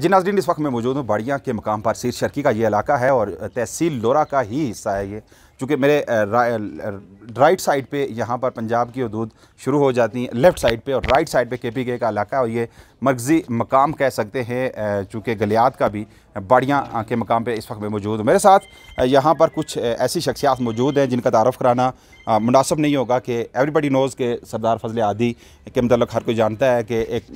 जी नाजरीन इस वक्त मैं मौजूद हूँ बाड़िया के मकाम पर सीर शर्की का ये इलाका है और तहसील लोरा का ही हिस्सा है ये चूँकि मेरे राइट साइड पे यहाँ पर पंजाब की हदूद शुरू हो जाती हैं लेफ़्ट साइड पे और राइट साइड पे के पी के का इलाका है और ये मर्कज़ी मकाम कह सकते हैं चूँकि गलियात का भी बाड़िया के मकाम पे इस वक्त में मौजूद हूँ मेरे साथ यहाँ पर कुछ ऐसी शख्सियात मौजूद हैं जिनका तारफ़ कराना मुनासब नहीं होगा कि एवरीबडी नोज़ के सरदार फजल आदि के मतलब हर कोई जानता है कि एक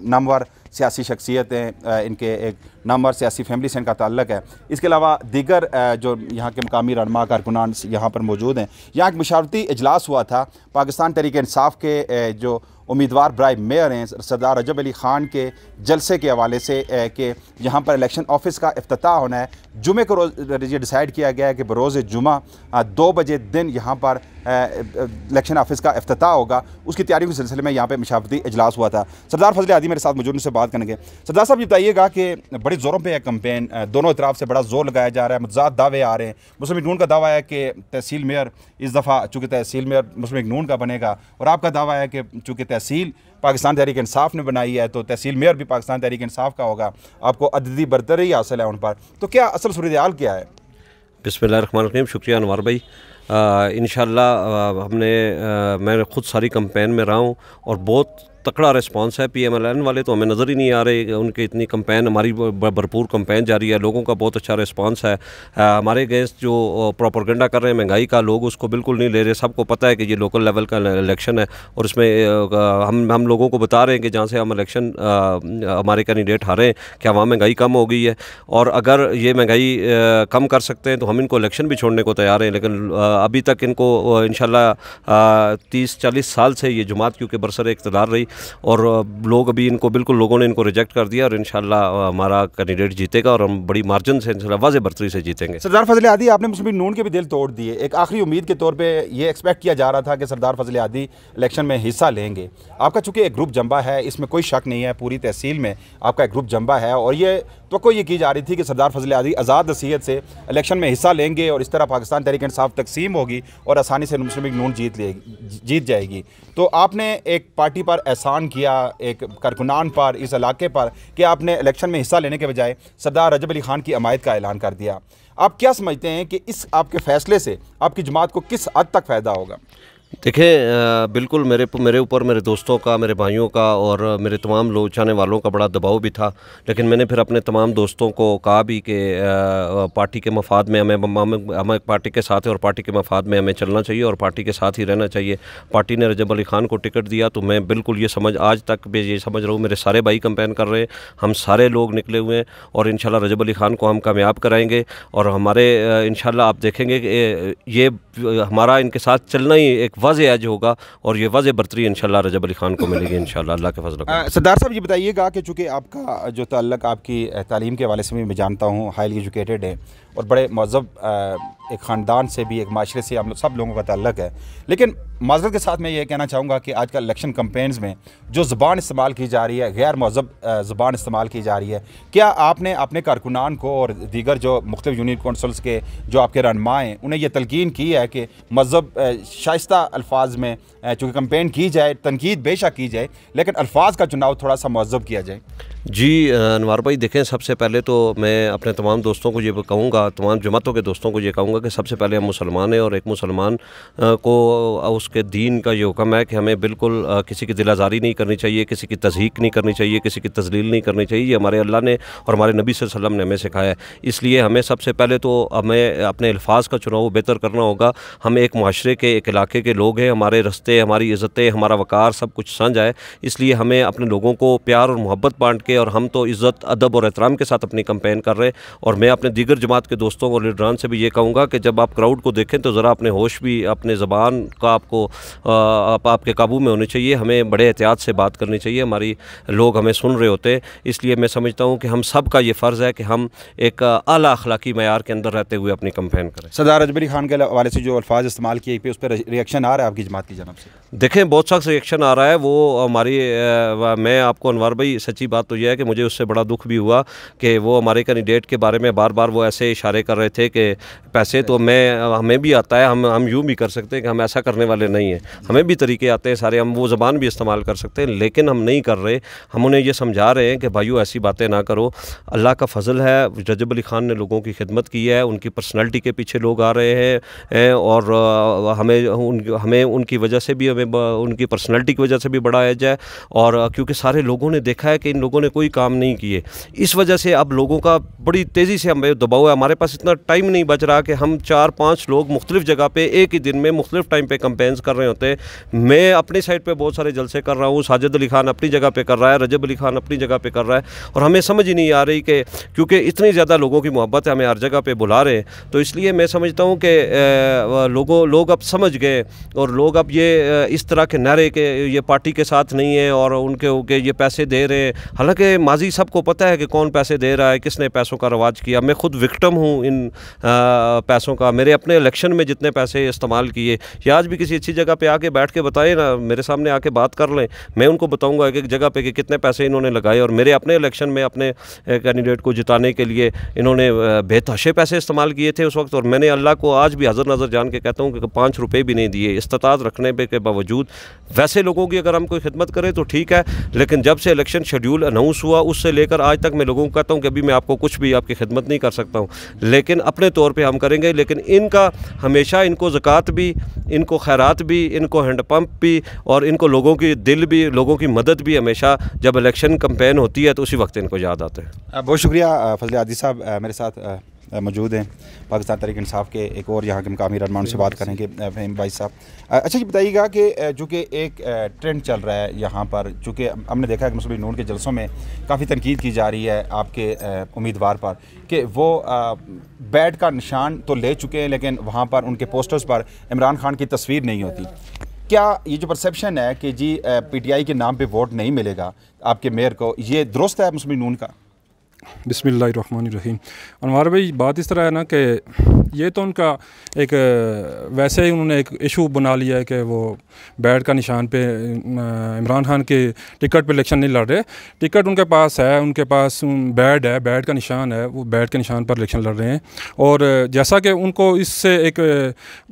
नामवर सियासी शख्सियतें इनके एक नामवर सियासी फैमिली से इनका ताल्लक है इसके अलावा दीगर जो यहाँ के मकामी रनमा कारकुनान यहाँ पर मौजूद हैं यहाँ एक मशावती इजलास हुआ था पाकिस्तान तरीके इंसाफ के जो उम्मीदवार ब्राई मेयर हैं सरदार रजब अली ख़ान के जलसे के हवाले से कि यहाँ पर इलेक्शन ऑफिस का अफ्ताह होना है जुमे को रोज़ ये डिसाइड किया गया है कि बरोज़ जुमा दो बजे दिन यहाँ पर इलेक्शन ऑफिस का अफ्ताह होगा उसकी तैयारी के सिलसिले में यहाँ पर मशावती अजलास हुआ था सरदार फजल आदि मेरे साथ मौजूद से बात करेंगे सरदार साहब बताइएगा कि बड़े ज़ोरों पर यह कम्पेन दोनों इतराफ़ से बड़ा जोर लगाया जा रहा है मतजाद दावे आ रहे हैं मुस्लिम नून का दावा है कि तहसील मेयर इस दफ़ा चूँकि तहसील मेयर मुस्लिम नून का बनेगा और आपका दावा है कि चूँकि तहसील पाकिस्तान तहरीक इंसाफ ने बनाई है तो तहसील मेयर भी पाकिस्तान तहरीक इंसाफ का होगा आपको अददी ही हासिल है उन पर तो क्या असल सूरत हाल क्या है बिसमीम शुक्रिया अनवर भाई इन हमने आ, मैं ख़ुद सारी कंपेन में रहा हूँ और बहुत तकड़ा रिस्पांस है पीएमएलएन वाले तो हमें नज़र ही नहीं आ रहे उनके इतनी कंपेन हमारी भरपूर कंपेन जारी है लोगों का बहुत अच्छा रिस्पांस है हमारे अगेंस्ट जो प्रोपरगेंडा कर रहे हैं महंगाई का लोग उसको बिल्कुल नहीं ले रहे सबको पता है कि ये लोकल लेवल का इलेक्शन है और इसमें हम हम लोगों को बता रहे हैं कि जहाँ से हम इलेक्शन हमारे कैंडिडेट हारे हैं क्या वहाँ महंगाई कम हो गई है और अगर ये महंगाई कम कर सकते हैं तो हम इनको इलेक्शन भी छोड़ने को तैयार हैं लेकिन अभी तक इनको इन शाला तीस चालीस साल से ये जुमात क्योंकि बरसर इकतदार रही और लोग अभी इनको बिल्कुल लोगों ने इनको रिजेक्ट कर दिया और इन हमारा कैंडिडेट जीतेगा और हम बड़ी मार्जिन से इनशाला वाजे बरतरी से जीतेंगे सरदार फजल आदि आपने मुस्लिम नून के भी दिल तोड़ दिए एक आखिरी उम्मीद के तौर पर यह एक्सपेक्ट किया जा रहा था कि सरदार फजल आदि इलेक्शन में हिस्सा लेंगे आपका चूंकि एक ग्रुप जम्बा है इसमें कोई शक नहीं है पूरी तहसील में आपका एक ग्रुप जम्बा है और ये तो ये की जा रही थी कि सरदार फजल आदि आज़ाद नसीहत से इलेक्शन में हिस्सा लेंगे और इस तरह पाकिस्तान तहरीक इंसाफ तकसीम होगी और आसानी से मुस्लिम नून जीत ले जीत जाएगी तो आपने एक पार्टी पर एहसान किया एक कारकुनान पर इस इलाके पर कि आपने इलेक्शन में हिस्सा लेने के बजाय सरदार रजब अली ख़ान की अमायत का ऐलान कर दिया आप क्या समझते हैं कि इस आपके फ़ैसले से आपकी जमात को किस हद तक फ़ायदा होगा देखें बिल्कुल मेरे मेरे ऊपर मेरे दोस्तों का मेरे भाइयों का और मेरे तमाम लोचाने वालों का बड़ा दबाव भी था लेकिन मैंने फिर अपने तमाम दोस्तों को कहा भी कि पार्टी के मफाद में हमें हमें पार्टी के साथ है और पार्टी के मफाद में हमें चलना चाहिए और पार्टी के साथ ही रहना चाहिए पार्टी ने रजब अली ख़ान को टिकट दिया तो मैं बिल्कुल ये समझ आज तक भी ये समझ रहा हूँ मेरे सारे भाई कंपेन कर रहे हैं हम सारे लोग निकले हुए हैं और इन रजब अली ख़ान को हम कामयाब कराएँगे और हमारे इन आप देखेंगे कि ये हमारा इनके साथ चलना ही एक वज़ एज होगा और ये वज़ बरतरी इन रजब अली ख़ान को मिलेगी इन अल्लाह के फजल सरदार साहब ये बताइएगा कि चूँकि आपका जो तल्लक आपकी तालीम के वाले से भी मैं जानता हूँ हाईली एजुकेटेड है और बड़े महजब एक ख़ानदान से भी एक माशरे से हम लोग सब लोगों का तल्लक है लेकिन माजरत के साथ मैं ये कहना चाहूँगा कि आज का इलेक्शन कम्पेन्स में जो ज़बान इस्तेमाल की जा रही है गैर महजब ज़बान इस्तेमाल की जा रही है क्या आपने अपने कारकुनान को और दीगर जो मुख्तु यूनियन कौंसल्स के जो आपके रहनमा हैं उन्हें यह तलकिन की है कि मजहब शाइस्त अल्फाज में चूँकि कम्पेन की जाए तनकीद बेशक की जाए लेकिन अल्फाज का चुनाव थोड़ा सा महजब किया जाए जी अनवर भाई देखें सबसे पहले तो मैं अपने तमाम दोस्तों को ये कहूँगा तमाम जमातों के दोस्तों को ये कहूँगा कि सबसे पहले हम मुसलमान हैं और एक मुसलमान को उसके दीन का ये हुक्म है कि हमें बिल्कुल किसी की दिलाजारी नहीं करनी चाहिए किसी की तजहीक नहीं करनी चाहिए किसी की तजलील नहीं करनी चाहिए ये हमारे अल्लाह ने और हमारे नबी वसम ने हमें सिखाया है इसलिए हमें सबसे पहले तो हमें अपने अल्फाज का चुनाव बेहतर करना होगा हम एक माशरे के एक इलाके के लोग हैं हमारे रस्ते हमारी इज़्ज़तें हमारा वक़ार सब कुछ साझा आए इसलिए हमें अपने लोगों को प्यार और मोहब्बत बांट के और हम तो इज़्ज़त अदब और एहतराम के साथ अपनी कंपेन कर रहे हैं और मैं अपने दीगर जमात के दोस्तों और लीडरान से भी ये कहूँगा कि जब आप क्राउड को देखें तो ज़रा अपने होश भी अपने ज़बान का आपको आप, आपके काबू में होनी चाहिए हमें बड़े एहतियात से बात करनी चाहिए हमारी लोग हमें सुन रहे होते हैं इसलिए मैं समझता हूँ कि हम सब का ये फ़र्ज़ है कि हम एक अला अखलाकी मैार के अंदर रहते हुए अपनी कंपेन करें सरदार अजबरी खान के हवाले से जो अल्फाज इस्तेमाल किए उस पर रिएक्शन आ रहा है आपकी जमात की जानब से देखें बहुत सख्त रिएक्शन आ रहा है वो हमारी मैं आपको अनवर भाई सच्ची बात तो यह है कि मुझे उससे बड़ा दुख भी हुआ कि वो हमारे कैंडिडेट के बारे में बार बार वो ऐसे इशारे कर रहे थे कि पैसे तो अच्छा। मैं हमें भी आता है हम हम यूँ भी कर सकते हैं कि हम ऐसा करने वाले नहीं हैं हमें भी तरीके आते हैं सारे हम वो ज़बान भी इस्तेमाल कर सकते हैं लेकिन हम नहीं कर रहे हम उन्हें ये समझा रहे हैं कि भाई ऐसी बातें ना करो अल्लाह का फजल है रजब अली ख़ान ने लोगों की खिदमत की है उनकी पर्सनैलिटी के पीछे लोग आ रहे हैं और हमें हमें उनकी वजह से भी में उनकी पर्सनैलिटी की वजह से भी बढ़ाया जाए और क्योंकि सारे लोगों ने देखा है कि इन लोगों ने कोई काम नहीं किए इस वजह से अब लोगों का बड़ी तेज़ी से हम दबाव है हमारे पास इतना टाइम नहीं बच रहा कि हम चार पाँच लोग मुख्तलिफ जगह पर एक ही दिन में मुख्तलिफ टाइम पर कंपेन्स कर रहे होते हैं मैं अपनी साइड पर बहुत सारे जलसे कर रहा हूँ साजिद अली खान अपनी जगह पर कर रहा है रजब अली खान अपनी जगह पर कर रहा है और हमें समझ ही नहीं आ रही कि क्योंकि इतनी ज़्यादा लोगों की मोहब्बत है हमें हर जगह पर बुला रहे हैं तो इसलिए मैं समझता हूँ कि लोगों लोग अब समझ गए और लोग अब ये इस तरह के नारे के ये पार्टी के साथ नहीं है और उनके के ये पैसे दे रहे हैं हालांकि माजी सबको पता है कि कौन पैसे दे रहा है किसने पैसों का रवाज किया मैं खुद विक्टम हूँ इन आ, पैसों का मेरे अपने इलेक्शन में जितने पैसे इस्तेमाल किए या आज भी किसी अच्छी जगह पर आके बैठ के बताएं ना मेरे सामने आके बात कर लें मैं उनको बताऊँगा एक एक जगह पर कि कितने पैसे इन्होंने लगाए और मेरे अपने इलेक्शन में अपने कैंडिडेट को जिताने के लिए इन्होंने बेतहाशे पैसे इस्तेमाल किए थे उस वक्त और मैंने अल्लाह को आज भी हजर नज़र जान के कहता हूँ कि पाँच रुपये भी नहीं दिए इस्तात रखने पर के बावजूद बावजूद वैसे लोगों की अगर हम कोई खिदमत करें तो ठीक है लेकिन जब से इलेक्शन शेड्यूल अनाउंस हुआ उससे लेकर आज तक मैं लोगों को कहता हूँ कि अभी मैं आपको कुछ भी आपकी खिदमत नहीं कर सकता हूँ लेकिन अपने तौर पर हम करेंगे लेकिन इनका हमेशा इनको ज़क़़त भी इनको खैरात भी इनको हैंडपम्प भी और इनको लोगों की दिल भी लोगों की मदद भी हमेशा जब इलेक्शन कम्पेन होती है तो उसी वक्त इनको याद आते हैं बहुत शुक्रिया फजल आदि साहब मेरे साथ मौजूद हैं पाकिस्तान तरीक इंसाफ के एक और यहाँ के मकामी रनमान से बात करेंगे फहीम भाई साहब अच्छा जी बताइएगा कि चूँकि एक ट्रेंड चल रहा है यहाँ पर चूँकि हमने देखा है कि मसलूल नून के जलसों में काफ़ी तनकीद की जा रही है आपके उम्मीदवार पर कि वो बैट का निशान तो ले चुके हैं लेकिन वहाँ पर उनके पोस्टर्स पर इमरान खान की तस्वीर नहीं होती क्या ये जो परसेप्शन है कि जी पीटीआई के नाम पे वोट नहीं मिलेगा आपके मेयर को ये दुरुस्त है मुस्लिम नून का बिसमीम अनवर भाई बात इस तरह है ना कि ये तो उनका एक वैसे ही उन्होंने एक इशू बना लिया है कि वो बैठ का निशान पे इमरान खान के टिकट पे इलेक्शन नहीं लड़ रहे टिकट उनके पास है उनके पास बैड है बैड का निशान है वो बैड के निशान पर इलेक्शन लड़ रहे हैं और जैसा कि उनको इससे एक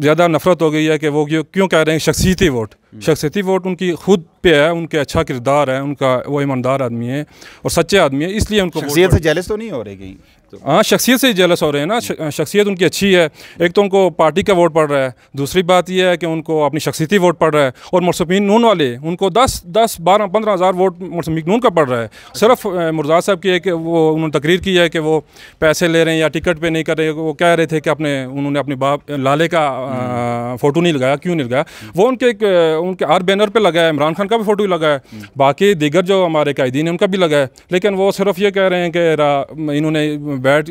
ज़्यादा नफरत हो गई है कि वो क्यों कह रहे हैं शख्सियती वोट हम्म। शख्सियती वोट उनकी खुद पे है उनके अच्छा किरदार है उनका वो ईमानदार आदमी है और सच्चे आदमी है इसलिए उनको से जैलस तो नहीं हो रही तो- हाँ शख्सियत से ही जेलस हो रहे हैं ना हाँ, शख्सियत उनकी अच्छी है एक तो उनको पार्टी का वोट पड़ रहा है दूसरी बात यह है कि उनको अपनी शख्सियती वोट पड़ रहा है और मौसमी नून वाले उनको दस दस बारह पंद्रह हज़ार वोट मौसमी नून का पड़ रहा है सिर्फ मुर्जा साहब की एक वो उन्होंने तकरीर की है कि वो पैसे ले रहे हैं या टिकट पे नहीं कर रहे वो कह रहे थे कि अपने उन्होंने अपने बाप लाले का फ़ोटो नहीं लगाया क्यों नहीं लगाया वो उनके एक उनके हर बैनर पर लगाया इमरान खान का भी फ़ोटो लगा है हम्म। बाकी दीगर जो हमारे कैदी हैं उनका भी लगा है लेकिन वो सिर्फ ये कह रहे हैं कि इन्होंने बैट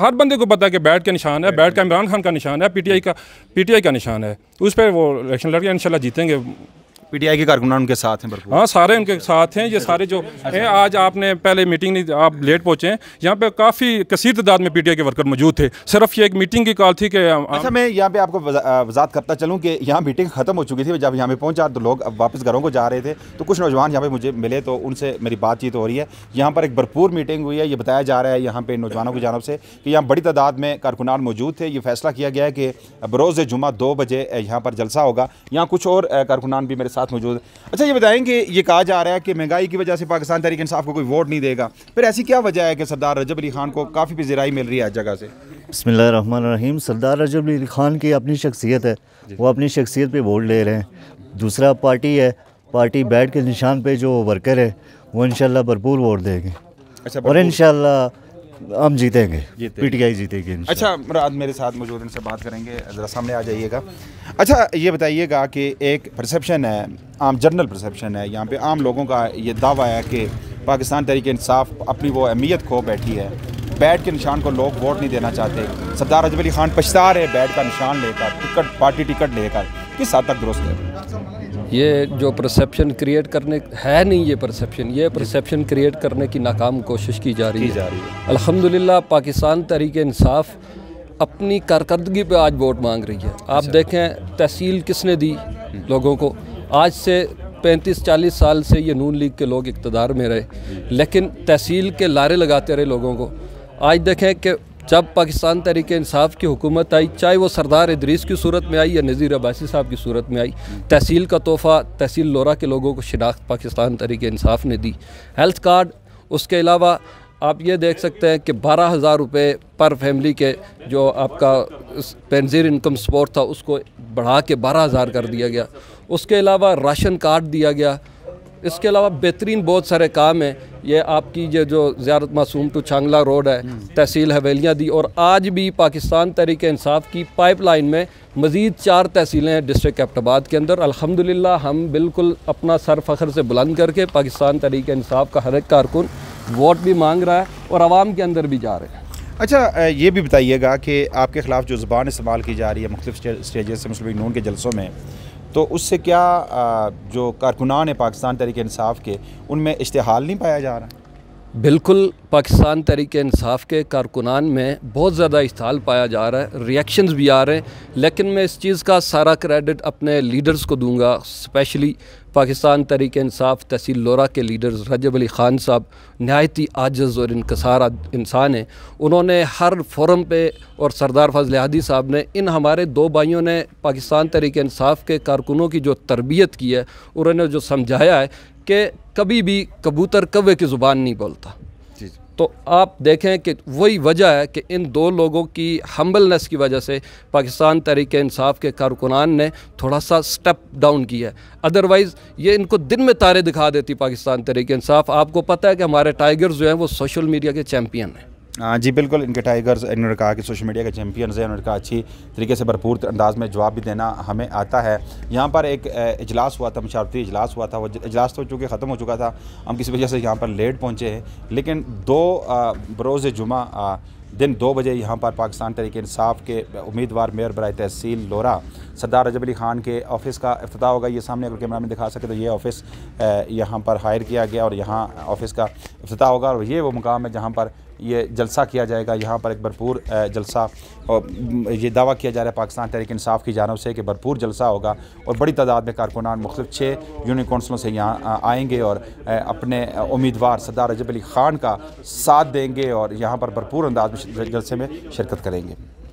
हर बंदे को पता है कि बैट का निशान है बैट का इमरान खान का निशान है पीटीआई का पीटीआई का निशान है उस पर वो इलेक्शन लड़ गया इन जीतेंगे पीटीआई के कारकुनान उनके साथ हैं हाँ सारे उनके साथ हैं ये सारे जो हैं आज आपने पहले मीटिंग नहीं आप लेट पहुंचे हैं यहाँ पे काफ़ी कसीर तादाद में पीटीआई के वर्कर मौजूद थे सिर्फ ये एक मीटिंग की कॉल थी कि अच्छा मैं यहाँ पे आपको वजात करता चलूँ कि यहाँ मीटिंग ख़त्म हो चुकी थी जब यहाँ पे पहुँचा तो लोग अब वापस घरों को जा रहे थे तो कुछ नौजवान यहाँ पे मुझे मिले तो उनसे मेरी बातचीत हो रही है यहाँ पर एक भरपूर मीटिंग हुई है ये बताया जा रहा है यहाँ पे नौजवानों की जानव से कि यहाँ बड़ी तादाद में कारकुनान मौजूद थे ये फैसला किया गया है कि बरोज़ जुमा दो बजे यहाँ पर जलसा होगा यहाँ कुछ और कारकुनान भी मेरे साथ साथ मौजूद है अच्छा ये बताएं कि ये कहा जा रहा है कि महंगाई की वजह से पाकिस्तान तहरीक इंसाफ को कोई वोट नहीं देगा फिर ऐसी क्या वजह है कि सरदार रजब अली खान को काफ़ी पिजराई मिल रही है हर जगह से बसमिल रही सरदार रजब अली खान की अपनी शख्सियत है वो अपनी शख्सियत पर वोट ले रहे हैं दूसरा पार्टी है पार्टी बैठ के निशान पर जो वर्कर है वो इन भरपूर वोट देंगे अच्छा और इन हम जीतेंगे पीटीआई जीतेगी अच्छा मुराद मेरे साथ मौजूद इनसे बात करेंगे ज़रा सामने आ जाइएगा अच्छा ये बताइएगा कि एक परसेप्शन है आम जनरल परसेप्शन है यहाँ पे आम लोगों का ये दावा है कि पाकिस्तान तरीके इंसाफ अपनी वो अहमियत खो बैठी है बैट के निशान को लोग वोट नहीं देना चाहते सरदार अजब अली खान पछता रहे बैट का निशान लेकर टिकट पार्टी टिकट लेकर किस हद तक दुरुस्त है ये जो परसेप्शन क्रिएट करने है नहीं ये परसेप्शन ये परसेप्शन क्रिएट करने की नाकाम कोशिश की जा रही है अल्हम्दुलिल्लाह पाकिस्तान तहरीक इंसाफ अपनी कारकर्दगी पे आज वोट मांग रही है आप अच्छा। देखें तहसील किसने दी लोगों को आज से पैंतीस चालीस साल से ये नून लीग के लोग इकतदार में रहे लेकिन तहसील के लारे लगाते रहे लोगों को आज देखें कि जब पाकिस्तान तरीके इंसाफ की हुकूमत आई चाहे वो सरदार इदरीस की सूरत में आई या नज़ीर अब्बासी साहब की सूरत में आई तहसील का तोहफ़ा तहसील लोरा के लोगों को शिनाख्त पाकिस्तान तरीके इंसाफ ने दी हेल्थ कार्ड उसके अलावा आप ये देख सकते हैं कि बारह हज़ार रुपये पर फैमिली के जो आपका पेंजीर इनकम सपोर्ट था उसको बढ़ा के बारह हज़ार कर दिया गया उसके अलावा राशन कार्ड दिया गया इसके अलावा बेहतरीन बहुत सारे काम हैं ये आपकी ये जो ज़्यारत मासूम टू छांगला रोड है हम्म। तहसील हवेलियाँ दी और आज भी पाकिस्तान तरीक इंसाफ की पाइपलाइन में मज़ीद चार तहसीलें हैं डिस्ट्रिक्ट कैप्टबाद के अंदर अलहमदिल्ला हम बिल्कुल अपना सर फ़खर से बुलंद करके पाकिस्तान तहरीक इंसाफ का हर एक कारकुन वोट भी मांग रहा है और आवाम के अंदर भी जा रहे हैं अच्छा ये भी बताइएगा कि आपके ख़िलाफ़ जो ज़ुबान इस्तेमाल की जा रही है मुख्तु स्टेज से मुस्लिम नून के जलसों में तो उससे क्या जो कारकुनान है पाकिस्तान तरीके इंसाफ के उनमें इश्तहाल नहीं पाया जा रहा बिल्कुल पाकिस्तान तरीके इंसाफ के कारकुनान में बहुत ज़्यादा इश्तहाल पाया जा रहा है रिएक्शंस भी आ रहे हैं लेकिन मैं इस चीज़ का सारा क्रेडिट अपने लीडर्स को दूंगा स्पेशली पाकिस्तान तरीक इंसाफ तहसील लोरा के लीडर्स रजब अली ख़ान साहब नहायती आजज़ और इनकसार इंसान हैं उन्होंने हर फोरम पे और सरदार फजल हादी साहब ने इन हमारे दो भाइयों ने पाकिस्तान तरीक इंसाफ के कारकुनों की जो तरबियत की है उन्होंने जो समझाया है कि कभी भी कबूतर कवे की ज़ुबान नहीं बोलता तो आप देखें कि वही वजह है कि इन दो लोगों की हम्बलनेस की वजह से पाकिस्तान तहरीक इंसाफ के कारकुनान ने थोड़ा सा स्टेप डाउन किया है अदरवाइज़ ये इनको दिन में तारे दिखा देती पाकिस्तान तहरीक इंसाफ आपको पता है कि हमारे टाइगर्स जो हैं वो सोशल मीडिया के चैम्पियन हैं हाँ जी बिल्कुल इनके टाइगर्स इन्होंने कहा कि सोशल मीडिया के चैम्पियंस हैं उन्होंने कहा अच्छी तरीके से भरपूर अंदाज में जवाब भी देना हमें आता है यहाँ पर एक इजलास हुआ था मशावती इजलास हुआ था वो इजलास तो चूँकि ख़त्म हो चुका था हम किसी वजह से यहाँ पर लेट पहुँचे हैं लेकिन दो बरोज़ जुमा दिन दो बजे यहाँ पर पाकिस्तान तरीके इंसाफ के उम्मीदवार मेयर बरए तहसील लोरा सरदार रजब अली खान के ऑफिस का अफ्ताह होगा ये सामने अगर कैमरा में दिखा सके तो ये ऑफिस यहाँ पर हायर किया गया और यहाँ ऑफिस का अफ्ताह होगा और ये वो मुकाम है जहाँ पर ये जलसा किया जाएगा यहाँ पर एक भरपूर जलसा और ये दावा किया जा रहा है पाकिस्तान तहरीक इंसाफ की जानव से कि भरपूर जलसा होगा और बड़ी तादाद में कारकुनान मुख्तु छः यूनियन कौंसलों से यहाँ आएंगे और अपने उम्मीदवार सरदार रजब अली ख़ान का साथ देंगे और यहाँ पर भरपूर अंदाज में जलसे में शिरकत करेंगे